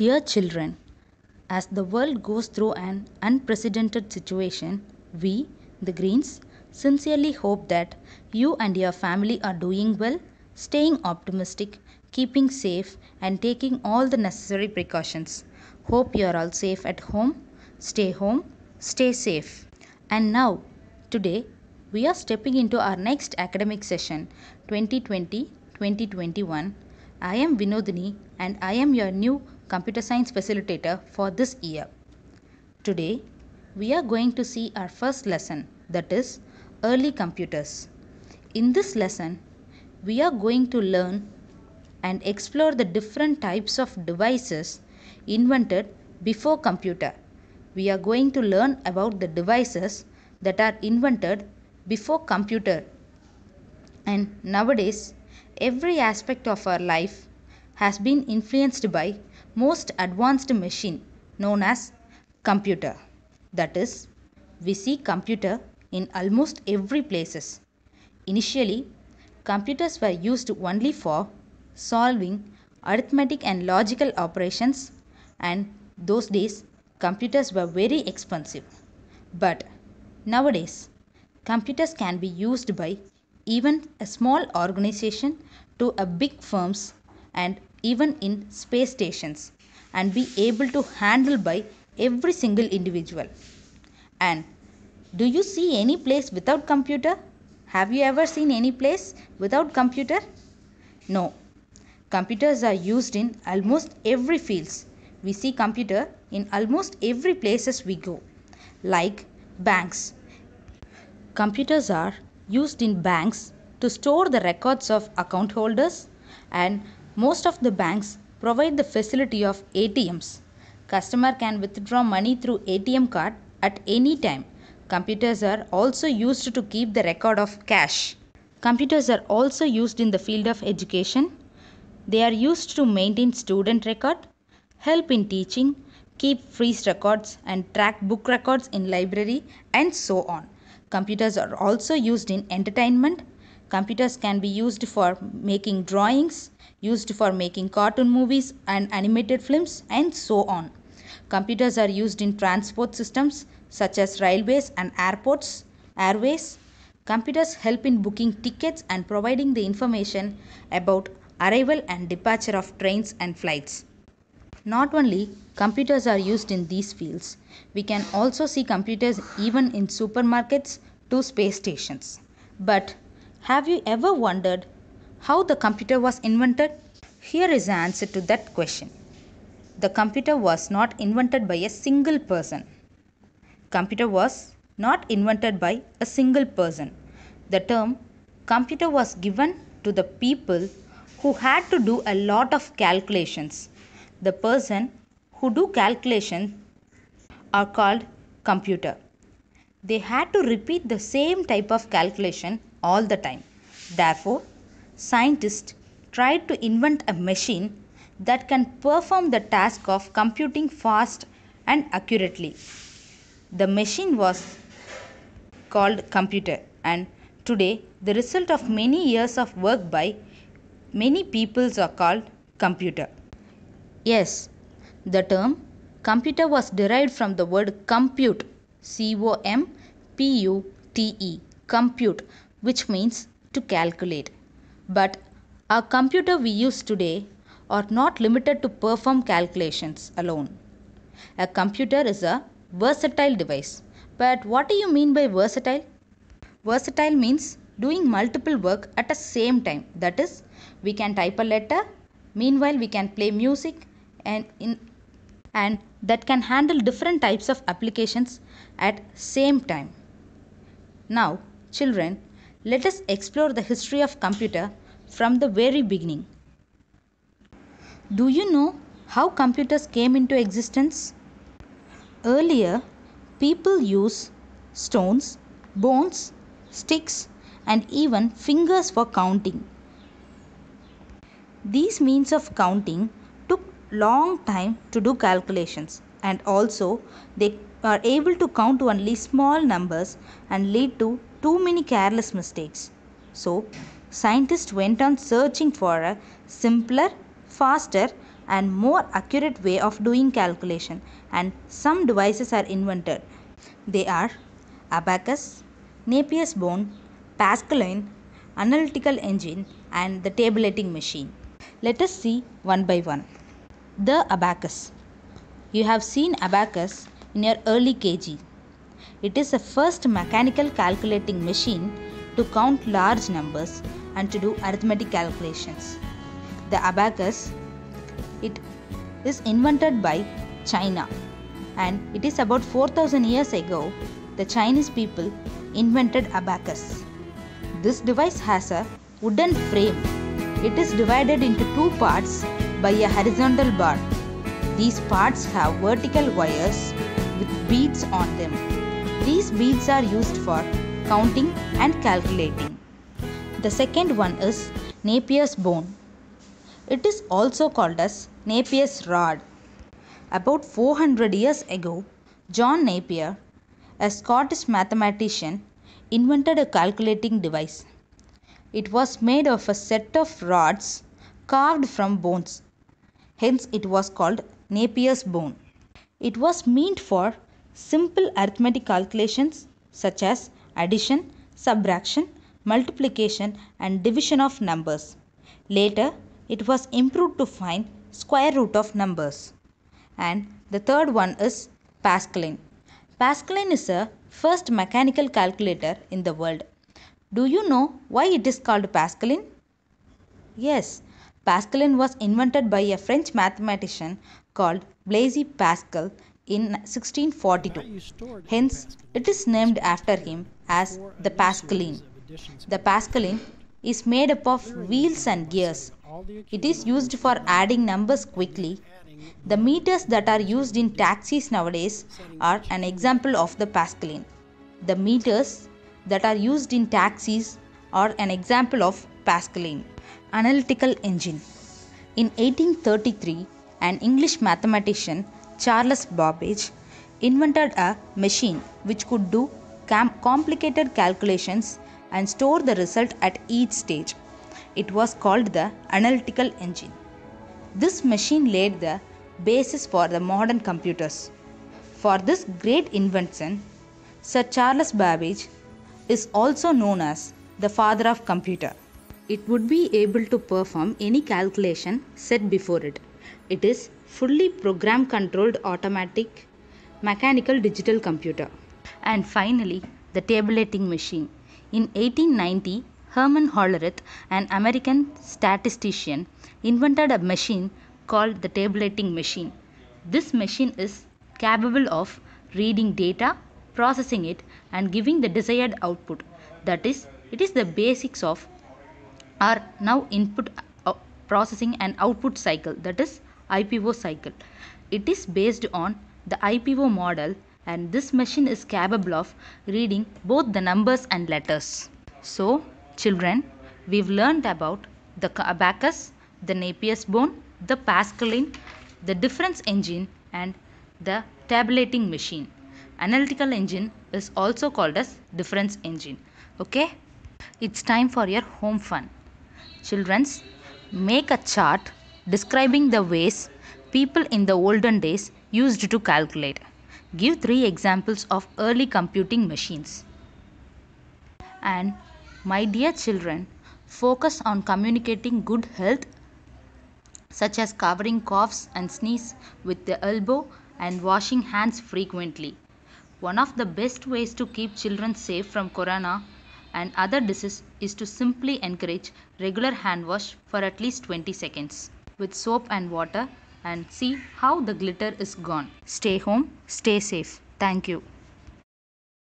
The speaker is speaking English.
Dear children, as the world goes through an unprecedented situation, we, the Greens, sincerely hope that you and your family are doing well, staying optimistic, keeping safe, and taking all the necessary precautions. Hope you are all safe at home. Stay home, stay safe. And now, today, we are stepping into our next academic session 2020 2021. I am Vinodini and I am your new computer science facilitator for this year. Today, we are going to see our first lesson that is early computers. In this lesson, we are going to learn and explore the different types of devices invented before computer. We are going to learn about the devices that are invented before computer. And nowadays, every aspect of our life has been influenced by most advanced machine known as computer. That is, we see computer in almost every places. Initially, computers were used only for solving arithmetic and logical operations and those days computers were very expensive. But nowadays, computers can be used by even a small organization to a big firms and even in space stations and be able to handle by every single individual. And do you see any place without computer? Have you ever seen any place without computer? No. Computers are used in almost every fields. We see computer in almost every places we go like banks. Computers are used in banks to store the records of account holders and most of the banks provide the facility of ATMs. Customer can withdraw money through ATM card at any time. Computers are also used to keep the record of cash. Computers are also used in the field of education. They are used to maintain student record, help in teaching, keep freeze records and track book records in library and so on. Computers are also used in entertainment, Computers can be used for making drawings, used for making cartoon movies and animated films and so on. Computers are used in transport systems such as railways and airports, airways. Computers help in booking tickets and providing the information about arrival and departure of trains and flights. Not only computers are used in these fields, we can also see computers even in supermarkets to space stations. But have you ever wondered how the computer was invented? Here is an answer to that question. The computer was not invented by a single person. Computer was not invented by a single person. The term computer was given to the people who had to do a lot of calculations. The person who do calculations are called computer. They had to repeat the same type of calculation all the time. Therefore, scientists tried to invent a machine that can perform the task of computing fast and accurately. The machine was called computer and today the result of many years of work by many peoples are called computer. Yes, the term computer was derived from the word compute C O M P U T E compute which means to calculate. But our computer we use today are not limited to perform calculations alone. A computer is a versatile device. But what do you mean by versatile? Versatile means doing multiple work at the same time. That is, we can type a letter, meanwhile we can play music and in and that can handle different types of applications at same time. Now, children, let us explore the history of computer from the very beginning. Do you know how computers came into existence? Earlier, people used stones, bones, sticks, and even fingers for counting. These means of counting took long time to do calculations and also they are able to count only small numbers and lead to too many careless mistakes. So, scientists went on searching for a simpler, faster, and more accurate way of doing calculation, and some devices are invented. They are abacus, Napier's bone, Pascaline, analytical engine, and the tabulating machine. Let us see one by one. The abacus. You have seen abacus in your early KG. It is the first mechanical calculating machine to count large numbers and to do arithmetic calculations. The abacus it is invented by China and it is about 4000 years ago the Chinese people invented abacus. This device has a wooden frame. It is divided into two parts by a horizontal bar. These parts have vertical wires with beads on them. These beads are used for counting and calculating. The second one is Napier's bone. It is also called as Napier's rod. About 400 years ago, John Napier, a Scottish mathematician, invented a calculating device. It was made of a set of rods carved from bones. Hence, it was called Napier's bone. It was meant for simple arithmetic calculations such as addition, subtraction, multiplication and division of numbers. Later, it was improved to find square root of numbers. And the third one is Pascaline. Pascaline is a first mechanical calculator in the world. Do you know why it is called Pascaline? Yes, Pascaline was invented by a French mathematician called Blaise Pascal in 1642. Hence, it is named after him as the Pascaline. The Pascaline is made up of wheels and gears. It is used for adding numbers quickly. The meters that are used in taxis nowadays are an example of the Pascaline. The meters that are used in taxis are an example of Pascaline. Analytical engine. In 1833, an English mathematician Charles Babbage invented a machine which could do complicated calculations and store the result at each stage. It was called the analytical engine. This machine laid the basis for the modern computers. For this great invention, Sir Charles Babbage is also known as the father of computer. It would be able to perform any calculation set before it. It is fully program controlled automatic mechanical digital computer. And finally, the tabulating machine. In 1890, Herman Hollerith, an American statistician, invented a machine called the tabulating machine. This machine is capable of reading data, processing it, and giving the desired output. That is, it is the basics of our now input uh, processing and output cycle that is IPO cycle. It is based on the IPO model and this machine is capable of reading both the numbers and letters. So, children, we've learned about the abacus, the Napier's bone, the Pascaline, the difference engine and the tabulating machine. Analytical engine is also called as difference engine. Okay? It's time for your home fun. Childrens, make a chart describing the ways people in the olden days used to calculate. Give three examples of early computing machines. And my dear children, focus on communicating good health such as covering coughs and sneeze with the elbow and washing hands frequently. One of the best ways to keep children safe from corona and other diseases is to simply encourage regular hand wash for at least 20 seconds with soap and water and see how the glitter is gone. Stay home, stay safe. Thank you.